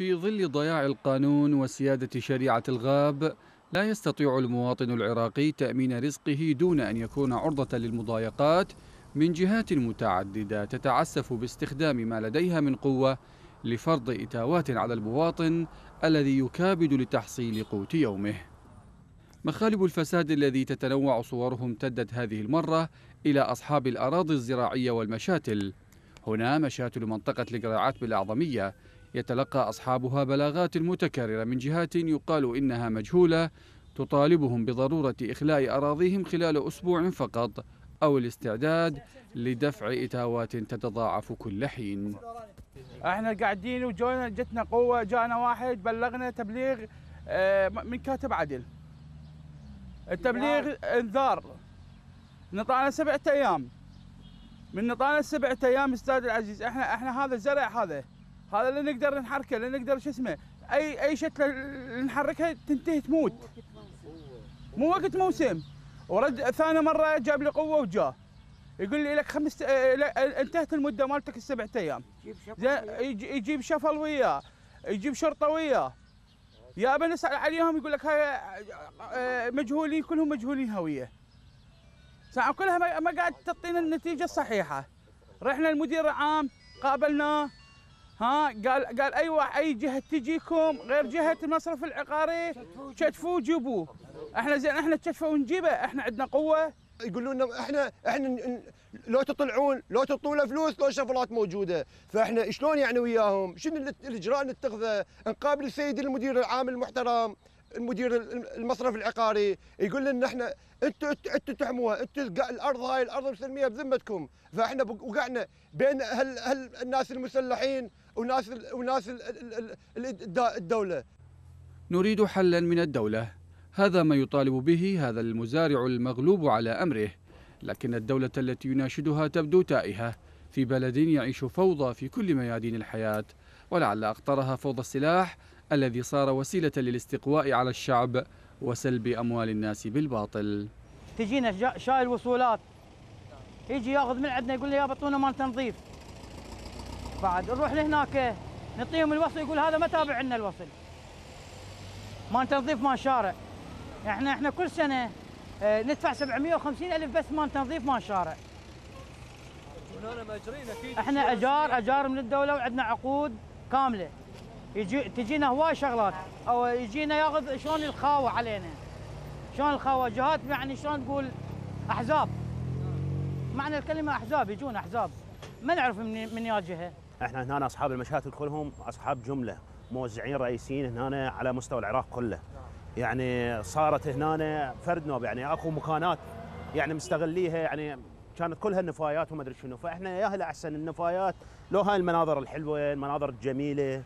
في ظل ضياع القانون وسيادة شريعة الغاب لا يستطيع المواطن العراقي تأمين رزقه دون أن يكون عرضة للمضايقات من جهات متعددة تتعسف باستخدام ما لديها من قوة لفرض إتاوات على المواطن الذي يكابد لتحصيل قوت يومه مخالب الفساد الذي تتنوع صوره امتدت هذه المرة إلى أصحاب الأراضي الزراعية والمشاتل هنا مشاتل منطقة القراعات بالأعظمية يتلقى أصحابها بلاغات متكررة من جهات يقال إنها مجهولة تطالبهم بضرورة إخلاء أراضيهم خلال أسبوع فقط أو الاستعداد لدفع إتاوات تتضاعف كل حين احنا قاعدين وجونا جتنا قوة جانا واحد بلغنا تبليغ آه، من كاتب عدل التبليغ انذار نطعنا سبعة أيام من نطعنا سبعة أيام استاذ العزيز احنا احنا هذا زرع هذا هذا اللي نقدر نحركه اللي نقدر شو اسمه اي اي شتله نحركها تنتهي تموت مو وقت موسم ورد ثاني مره جاب لي قوه وجاء يقول لي لك خمس آه، آه، انتهت المده مالتك السبع ايام يجيب شفل وياه يجيب شرطه وياه يا بنسال عليهم يقول لك هاي آه، مجهولين كلهم مجهولين هويه ساعه كلها ما قاعد تعطينا النتيجه الصحيحه رحنا المدير العام قابلناه ها قال قال اي واحد اي جهه تجيكم غير جهه المصرف العقاري تشتفوه جيبوه احنا زين احنا تشتفه ونجيبه احنا عندنا قوه يقولون احنا احنا لو تطلعون لو تعطونا فلوس لو شغلات موجوده فاحنا شلون يعني وياهم شنو الاجراء اللي نتخذه؟ نقابل السيد المدير العام المحترم المدير المصرف العقاري يقول لنا احنا انتوا انتوا تحموها انتوا الارض هاي الارض مسلميه بذمتكم فاحنا وقعنا بين هالناس المسلحين وناس وناس الدوله نريد حلا من الدوله هذا ما يطالب به هذا المزارع المغلوب على امره لكن الدوله التي يناشدها تبدو تائهه في بلد يعيش فوضى في كل ميادين الحياه ولعل اخطرها فوضى السلاح الذي صار وسيله للاستقواء على الشعب وسلب اموال الناس بالباطل تجينا شايل وصولات يجي ياخذ من عندنا يقول لي يا بطونه مال تنظيف بعد نروح لهناك نعطيهم الوصل يقول هذا ما تابع لنا الوصل ما تنظيف ما شارع احنا احنا كل سنه آه، ندفع 750 الف بس ما تنظيف ما شارع اكيد احنا اجار اجار من الدوله وعندنا عقود كامله يجي تجينا هواي شغلات او يجينا ياخذ شلون الخاوه علينا شلون الخاوه جهات يعني شلون تقول احزاب معنى الكلمه احزاب يجون احزاب ما نعرف من من يا جهه احنا هنا اصحاب المشاتل كلهم اصحاب جمله موزعين رئيسيين هنا على مستوى العراق كله يعني صارت هنا فرد نوب يعني اكو مكانات يعني مستغليها يعني كانت كلها النفايات وما ادري شنو فاحنا يا هلا احسن النفايات لو هاي المناظر الحلوه المناظر الجميله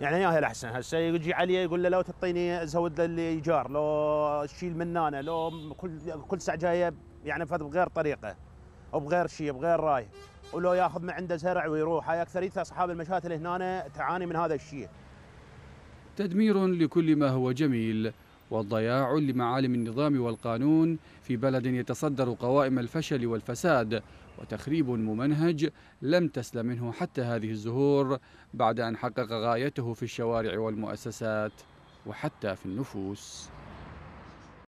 يعني يا هلا احسن هسه يجي علي يقول له لو تعطيني زود الايجار لو تشيل من هنا لو كل كل ساعه جايه يعني فد بغير طريقه بغير شيء بغير راي ولو ياخذ من عنده زرع ويروح هاي اكثريه اصحاب المشاتل هنا تعاني من هذا الشيء تدمير لكل ما هو جميل وضياع لمعالم النظام والقانون في بلد يتصدر قوائم الفشل والفساد وتخريب ممنهج لم تسلم منه حتى هذه الزهور بعد أن حقق غايته في الشوارع والمؤسسات وحتى في النفوس